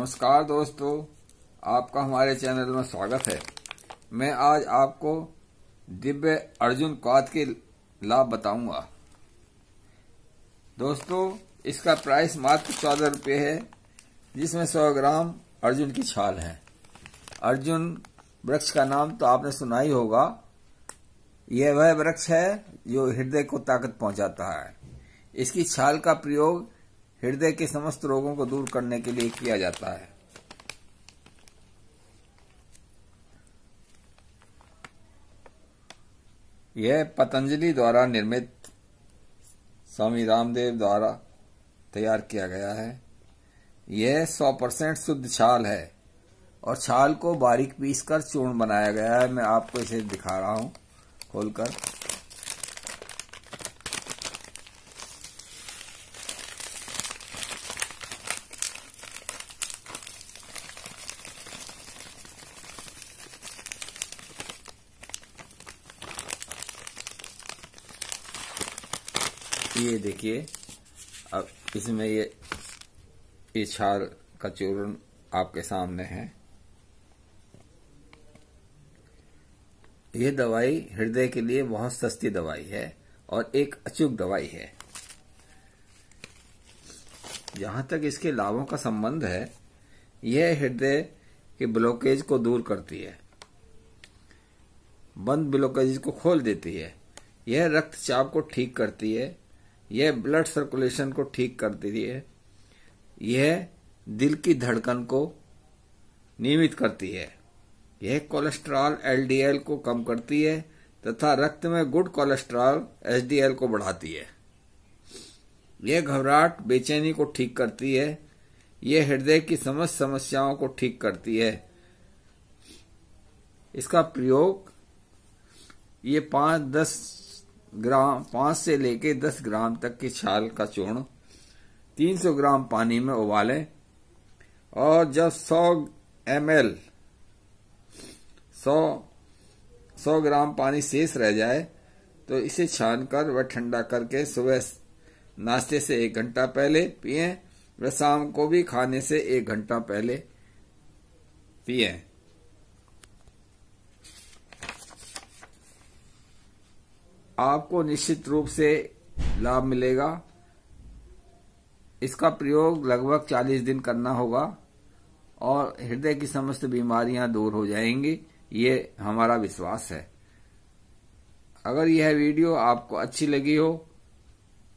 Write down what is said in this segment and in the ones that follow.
नमस्कार दोस्तों आपका हमारे चैनल में स्वागत है मैं आज आपको दिव्य अर्जुन क्वाद के लाभ बताऊंगा दोस्तों इसका प्राइस मात्र चौदह रुपये है जिसमें सौ ग्राम अर्जुन की छाल है अर्जुन वृक्ष का नाम तो आपने सुना ही होगा यह वह वृक्ष है जो हृदय को ताकत पहुंचाता है इसकी छाल का प्रयोग हृदय के समस्त रोगों को दूर करने के लिए किया जाता है यह पतंजलि द्वारा निर्मित स्वामी रामदेव द्वारा तैयार किया गया है यह 100 परसेंट शुद्ध छाल है और छाल को बारीक पीसकर चूर्ण बनाया गया है मैं आपको इसे दिखा रहा हूं खोलकर ये देखिए अब इसमें ये ये छाल का चूर्ण आपके सामने है यह दवाई हृदय के लिए बहुत सस्ती दवाई है और एक अचूक दवाई है जहां तक इसके लाभों का संबंध है यह हृदय के ब्लॉकेज को दूर करती है बंद ब्लॉकेज को खोल देती है यह रक्तचाप को ठीक करती है यह ब्लड सर्कुलेशन को ठीक करती है यह दिल की धड़कन को नियमित करती है यह कोलेस्ट्रॉल एलडीएल को कम करती है तथा रक्त में गुड कोलेस्ट्रॉल एचडीएल को बढ़ाती है यह घबराहट बेचैनी को ठीक करती है यह हृदय की समस्त समस्याओं को ठीक करती है इसका प्रयोग ये पांच दस ग्राम पांच से लेके दस ग्राम तक की छाल का चूर्ण 300 ग्राम पानी में उबालें और जब 100 एम एल सौ सौ ग्राम पानी शेष रह जाए तो इसे छानकर व ठंडा करके सुबह नाश्ते से एक घंटा पहले पिए व शाम को भी खाने से एक घंटा पहले पिए आपको निश्चित रूप से लाभ मिलेगा इसका प्रयोग लगभग 40 दिन करना होगा और हृदय की समस्त बीमारियां दूर हो जाएंगी ये हमारा विश्वास है अगर यह वीडियो आपको अच्छी लगी हो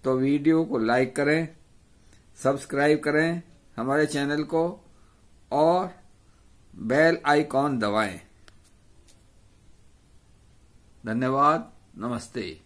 तो वीडियो को लाइक करें सब्सक्राइब करें हमारे चैनल को और बेल आइकॉन दबाएं धन्यवाद नमस्ते